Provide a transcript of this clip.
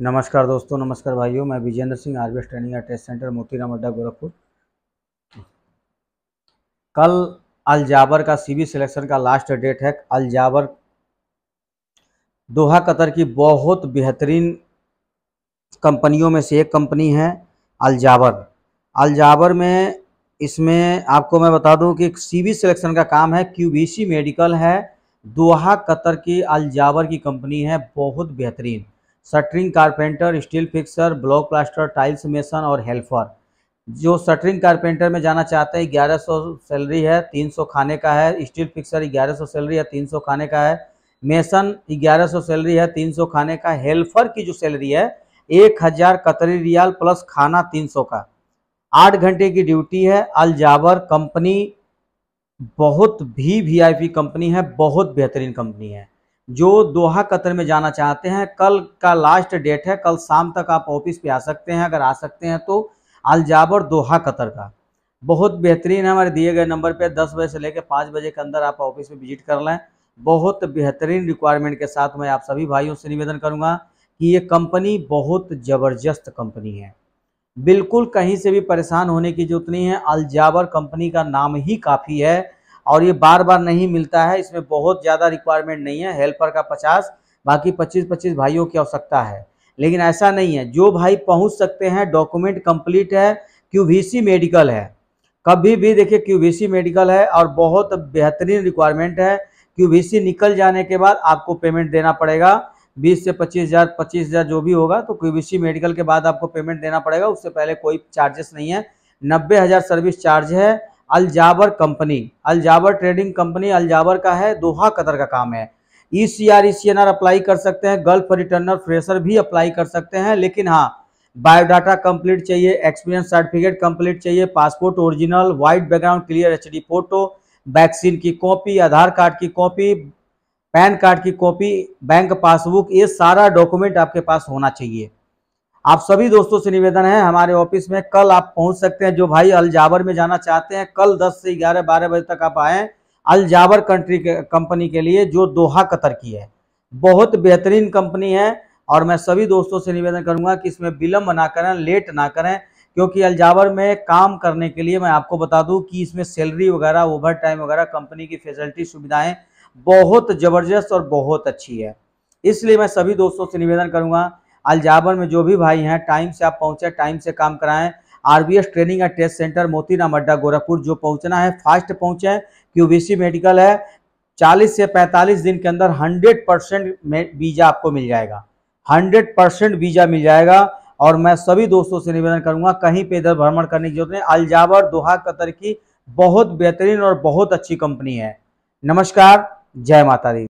नमस्कार दोस्तों नमस्कार भाइयों मैं Vijendra Singh RBS training and test centre Motiram Adda Gorakhpur कल अलजाबर का सीबी सिलेक्शन का लास्ट डेट है अलजाबर दोहा कतर की बहुत बेहतरीन कंपनियों में से एक कंपनी है अलजाबर अलजाबर में इसमें आपको मैं बता दूं कि सीबी सिलेक्शन का काम है क्यूबीसी मेडिकल है दोहा कतर की अलजाबर की कंपनी है बहुत बेहतरीन shuttering carpenter steel fixer block plaster tiles mason और हेल्पर जो शटरिंग कारपेंटर में जाना चाहते हैं ग्यारह सौ सैलरी है तीन सौ खाने का है स्टील फिक्सर ग्यारह सौ सैलरी है तीन सौ खाने का है मेसन ग्यारह सौ सैलरी है तीन सौ खाने का हेल्पर की जो सैलरी है एक हज़ार कतरी रियाल प्लस खाना तीन सौ का आठ घंटे की ड्यूटी है अलजावर कंपनी बहुत भी वीआईपी कंपनी है बहुत बेहतरीन कंपनी है जो दोहा कतर में जाना चाहते हैं कल का लास्ट डेट है कल शाम तक आप ऑफिस पे आ सकते हैं अगर आ सकते हैं तो अलजाबर दोहा कतर का बहुत बेहतरीन है हमारे दिए गए नंबर पे दस बजे से लेकर पाँच बजे के अंदर आप ऑफिस में विजिट कर लें बहुत बेहतरीन रिक्वायरमेंट के साथ मैं आप सभी भाइयों से निवेदन करूँगा कि ये कंपनी बहुत ज़बरदस्त कंपनी है बिल्कुल कहीं से भी परेशान होने की जरूरत नहीं है अलजाबर कंपनी का नाम ही काफ़ी है और ये बार बार नहीं मिलता है इसमें बहुत ज़्यादा रिक्वायरमेंट नहीं है हेल्पर का पचास बाकी पच्चीस पच्चीस भाइयों की आवश्यकता है लेकिन ऐसा नहीं है जो भाई पहुँच सकते हैं डॉक्यूमेंट कम्प्लीट है क्यू मेडिकल है कभी भी देखिए क्यू मेडिकल है और बहुत बेहतरीन रिक्वायरमेंट है क्यू निकल जाने के बाद आपको पेमेंट देना पड़ेगा बीस से पच्चीस हज़ार पच्चीस हज़ार जो भी होगा तो क्यू मेडिकल के बाद आपको पेमेंट देना पड़ेगा उससे पहले कोई चार्जेस नहीं है नब्बे हज़ार सर्विस चार्ज है Al Jabar company Al Jabar trading company Al Jabar का है दोहा कतर का काम है E C R E C N R apply कर सकते हैं गल्फ रिटर्नर फ्रेशर भी अप्लाई कर सकते हैं लेकिन हाँ बायोडाटा कंप्लीट चाहिए एक्सपीरियंस सर्टिफिकेट कंप्लीट चाहिए passport original white background clear H D photo vaccine की कॉपी आधार कार्ड की कॉपी पैन कार्ड की कॉपी बैंक पासबुक ये सारा डॉक्यूमेंट आपके पास होना चाहिए आप सभी दोस्तों से निवेदन है हमारे ऑफिस में कल आप पहुंच सकते हैं जो भाई अलजावर में जाना चाहते हैं कल 10 से 11 12 बजे तक आप आए अलजावर कंट्री कंपनी के लिए जो दोहा कतर की है बहुत बेहतरीन कंपनी है और मैं सभी दोस्तों से निवेदन करूंगा कि इसमें विलम्ब ना करें लेट ना करें क्योंकि अलजावर में काम करने के लिए मैं आपको बता दूँ कि इसमें सैलरी वगैरह ओवर टाइम वगैरह कंपनी की फैसिलिटी सुविधाएँ बहुत ज़बरदस्त और बहुत अच्छी है इसलिए मैं सभी दोस्तों से निवेदन करूँगा अलजाबर में जो भी भाई हैं टाइम से आप पहुँचें टाइम से काम कराएं RBS training and test centre Motiram Adda Gorakhpur जो पहुंचना है फास्ट पहुंचे क्यूबीसी मेडिकल है 40 से 45 दिन के अंदर 100 परसेंट वीज़ा आपको मिल जाएगा 100 परसेंट वीज़ा मिल जाएगा और मैं सभी दोस्तों से निवेदन करूंगा कहीं पे इधर भ्रमण करने की जरूरत नहीं अलजावर दोहा कतर की बहुत बेहतरीन और बहुत अच्छी कंपनी है नमस्कार जय माता दी